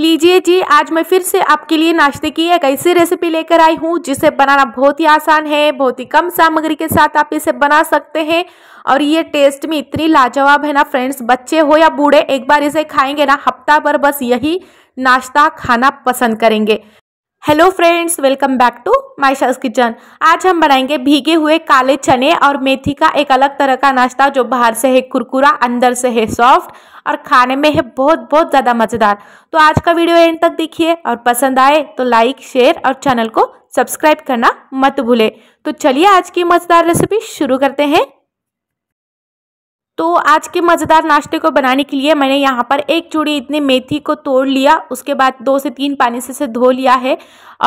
लीजिए जी आज मैं फिर से आपके लिए नाश्ते की एक ऐसी रेसिपी लेकर आई हूँ जिसे बनाना बहुत ही आसान है बहुत ही कम सामग्री के साथ आप इसे बना सकते हैं और ये टेस्ट में इतनी लाजवाब है ना फ्रेंड्स बच्चे हो या बूढ़े एक बार इसे खाएंगे ना हफ्ता भर बस यही नाश्ता खाना पसंद करेंगे hello friends welcome back to Shah kitchen आज हम बनाएंगे भीगे हुए काले चने और मेथी का एक अलग तरह का नाश्ता जो बाहर से है कुरकुरा अंदर से है सॉफ्ट और खाने में है बहुत बहुत ज़्यादा मज़ेदार तो आज का वीडियो एंड तक देखिए और पसंद आए तो लाइक शेयर और चैनल को सब्सक्राइब करना मत भूले तो चलिए आज की मज़ेदार रेसिपी शुरू करते हैं तो आज के मज़ेदार नाश्ते को बनाने के लिए मैंने यहाँ पर एक चूड़ी इतनी मेथी को तोड़ लिया उसके बाद दो से तीन पानी से इसे धो लिया है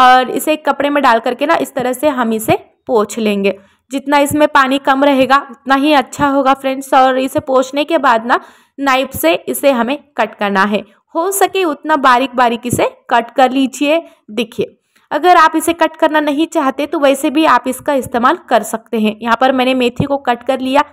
और इसे कपड़े में डाल करके ना इस तरह से हम इसे पोछ लेंगे जितना इसमें पानी कम रहेगा उतना ही अच्छा होगा फ्रेंड्स और इसे पोछने के बाद ना नाइफ से इसे हमें कट करना है हो सके उतना बारीक बारीक इसे कट कर लीजिए देखिए अगर आप इसे कट करना नहीं चाहते तो वैसे भी आप इसका इस्तेमाल कर सकते हैं यहाँ पर मैंने मेथी को कट कर लिया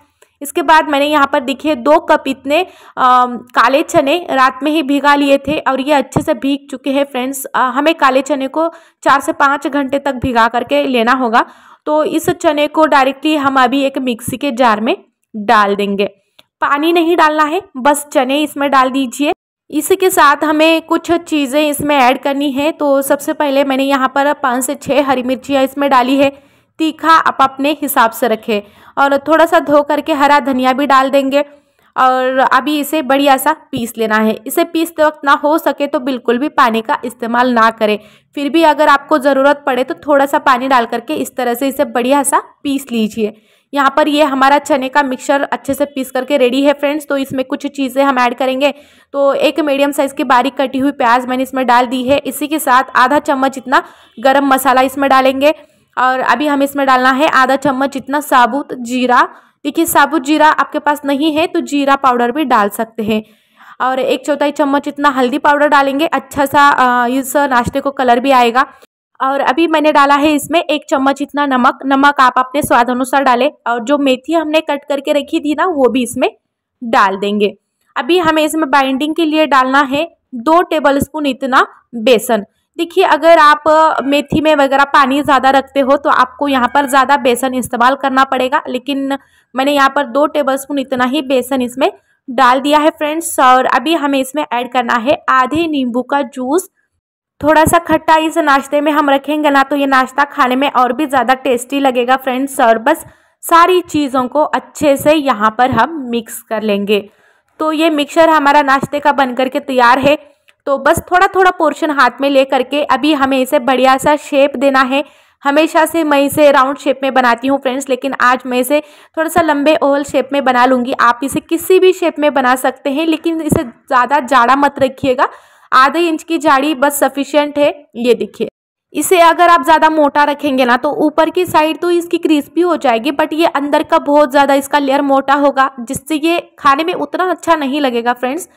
इसके बाद मैंने यहाँ पर देखिए दो कप इतने आ, काले चने रात में ही भिगा लिए थे और ये अच्छे से भीग चुके हैं फ्रेंड्स हमें काले चने को चार से पाँच घंटे तक भिगा करके लेना होगा तो इस चने को डायरेक्टली हम अभी एक मिक्सी के जार में डाल देंगे पानी नहीं डालना है बस चने इसमें डाल दीजिए इसी के साथ हमें कुछ चीज़ें इसमें ऐड करनी है तो सबसे पहले मैंने यहाँ पर पाँच से छः हरी मिर्चियाँ इसमें डाली है तीखा आप अपने हिसाब से रखें और थोड़ा सा धो करके हरा धनिया भी डाल देंगे और अभी इसे बढ़िया सा पीस लेना है इसे पीसते वक्त ना हो सके तो बिल्कुल भी पानी का इस्तेमाल ना करें फिर भी अगर आपको ज़रूरत पड़े तो थोड़ा सा पानी डाल करके इस तरह से इसे बढ़िया सा पीस लीजिए यहाँ पर ये हमारा चने का मिक्सचर अच्छे से पीस करके रेडी है फ्रेंड्स तो इसमें कुछ चीज़ें हम ऐड करेंगे तो एक मीडियम साइज़ की बारीक कटी हुई प्याज मैंने इसमें डाल दी है इसी के साथ आधा चम्मच इतना गरम मसाला इसमें डालेंगे और अभी हमें इसमें डालना है आधा चम्मच इतना साबुत जीरा देखिए साबुत जीरा आपके पास नहीं है तो जीरा पाउडर भी डाल सकते हैं और एक चौथाई चम्मच इतना हल्दी पाउडर डालेंगे अच्छा सा इस नाश्ते को कलर भी आएगा और अभी मैंने डाला है इसमें एक चम्मच इतना नमक नमक आप अपने स्वाद अनुसार डालें और जो मेथी हमने कट करके रखी थी ना वो भी इसमें डाल देंगे अभी हमें इसमें बाइंडिंग के लिए डालना है दो टेबलस्पून इतना बेसन देखिए अगर आप मेथी में वगैरह पानी ज़्यादा रखते हो तो आपको यहाँ पर ज़्यादा बेसन इस्तेमाल करना पड़ेगा लेकिन मैंने यहाँ पर दो टेबलस्पून इतना ही बेसन इसमें डाल दिया है फ्रेंड्स और अभी हमें इसमें ऐड करना है आधे नींबू का जूस थोड़ा सा खट्टा इस नाश्ते में हम रखेंगे ना तो ये नाश्ता खाने में और भी ज़्यादा टेस्टी लगेगा फ्रेंड्स और बस सारी चीज़ों को अच्छे से यहाँ पर हम मिक्स कर लेंगे तो ये मिक्सर हमारा नाश्ते का बन करके तैयार है तो बस थोड़ा थोड़ा पोर्शन हाथ में ले करके अभी हमें इसे बढ़िया सा शेप देना है हमेशा से मैं इसे राउंड शेप में बनाती हूँ फ्रेंड्स लेकिन आज मैं इसे थोड़ा सा लंबे ओवल शेप में बना लूँगी आप इसे किसी भी शेप में बना सकते हैं लेकिन इसे ज़्यादा जाड़ा मत रखिएगा आधे इंच की जाड़ी बस सफिशेंट है ये देखिए इसे अगर आप ज़्यादा मोटा रखेंगे ना तो ऊपर की साइड तो इसकी क्रिस्पी हो जाएगी बट ये अंदर का बहुत ज़्यादा इसका लेयर मोटा होगा जिससे ये खाने में उतना अच्छा नहीं लगेगा फ्रेंड्स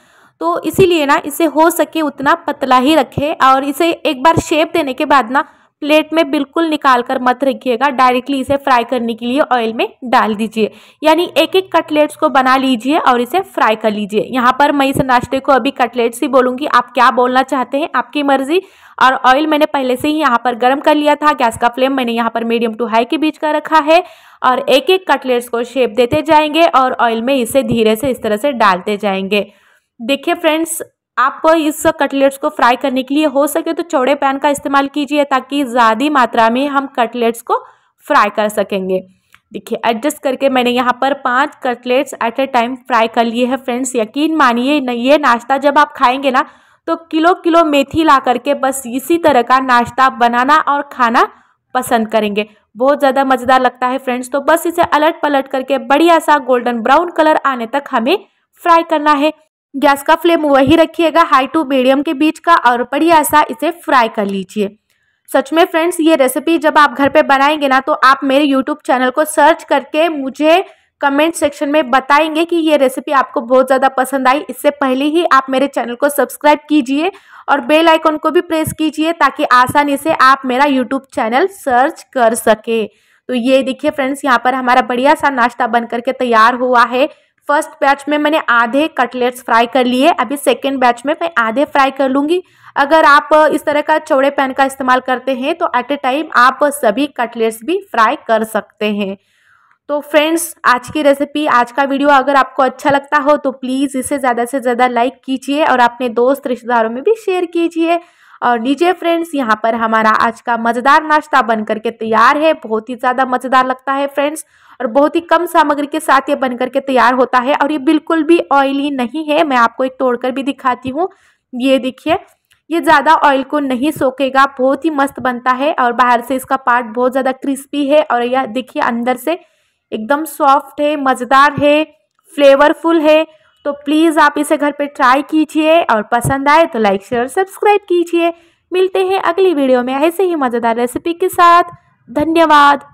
तो इसीलिए ना इसे हो सके उतना पतला ही रखें और इसे एक बार शेप देने के बाद ना प्लेट में बिल्कुल निकाल कर मत रखिएगा डायरेक्टली इसे फ्राई करने के लिए ऑयल में डाल दीजिए यानी एक एक कटलेट्स को बना लीजिए और इसे फ्राई कर लीजिए यहाँ पर मैं इस नाश्ते को अभी कटलेट्स ही बोलूँगी आप क्या बोलना चाहते हैं आपकी मर्ज़ी और ऑयल मैंने पहले से ही यहाँ पर गर्म कर लिया था गैस का फ्लेम मैंने यहाँ पर मीडियम टू हाई के बीच का रखा है और एक एक कटलेट्स को शेप देते जाएंगे और ऑयल में इसे धीरे से इस तरह से डालते जाएंगे देखिए फ्रेंड्स आप इस कटलेट्स को फ्राई करने के लिए हो सके तो चौड़े पैन का इस्तेमाल कीजिए ताकि ज़्यादा मात्रा में हम कटलेट्स को फ्राई कर सकेंगे देखिए एडजस्ट करके मैंने यहाँ पर पांच cutlets at a time fry कर लिए हैं फ्रेंड्स यकीन मानिए ये नाश्ता जब आप खाएंगे ना तो किलो किलो मेथी ला करके बस इसी तरह का नाश्ता बनाना और खाना पसंद करेंगे बहुत ज़्यादा मज़ेदार लगता है फ्रेंड्स तो बस इसे अलट पलट करके बढ़िया सा गोल्डन ब्राउन कलर आने तक हमें फ्राई करना है गैस का फ्लेम वही रखिएगा हाई टू मीडियम के बीच का और बढ़िया सा इसे फ्राई कर लीजिए सच में फ्रेंड्स ये रेसिपी जब आप घर पे बनाएंगे ना तो आप मेरे यूट्यूब चैनल को सर्च करके मुझे कमेंट सेक्शन में बताएंगे कि ये रेसिपी आपको बहुत ज़्यादा पसंद आई इससे पहले ही आप मेरे चैनल को सब्सक्राइब कीजिए और बेल आइकन को भी प्रेस कीजिए ताकि आसानी से आप मेरा यूट्यूब चैनल सर्च कर सके तो ये देखिए फ्रेंड्स यहाँ पर हमारा बढ़िया सा नाश्ता बन करके तैयार हुआ है फर्स्ट बैच में मैंने आधे कटलेट्स फ्राई कर लिए अभी सेकेंड बैच में मैं आधे फ्राई कर लूँगी अगर आप इस तरह का चौड़े पैन का इस्तेमाल करते हैं तो एट ए टाइम आप सभी कटलेट्स भी फ्राई कर सकते हैं तो फ्रेंड्स आज की रेसिपी आज का वीडियो अगर आपको अच्छा लगता हो तो प्लीज़ इसे ज़्यादा से ज़्यादा लाइक कीजिए और अपने दोस्त रिश्तेदारों में भी शेयर कीजिए और लीजिए फ्रेंड्स यहाँ पर हमारा आज का मज़ेदार नाश्ता बन करके तैयार है बहुत ही ज़्यादा मज़ेदार लगता है फ्रेंड्स और बहुत ही कम सामग्री के साथ ये बन करके तैयार होता है और ये बिल्कुल भी ऑयली नहीं है मैं आपको एक तोड़कर भी दिखाती हूँ ये देखिए ये ज़्यादा ऑयल को नहीं सोखेगा बहुत ही मस्त बनता है और बाहर से इसका पार्ट बहुत ज़्यादा क्रिस्पी है और यह देखिए अंदर से एकदम सॉफ्ट है मज़ेदार है फ्लेवरफुल है तो प्लीज़ आप इसे घर पर ट्राई कीजिए और पसंद आए तो लाइक शेयर सब्सक्राइब कीजिए मिलते हैं अगली वीडियो में ऐसे ही मज़ेदार रेसिपी के साथ धन्यवाद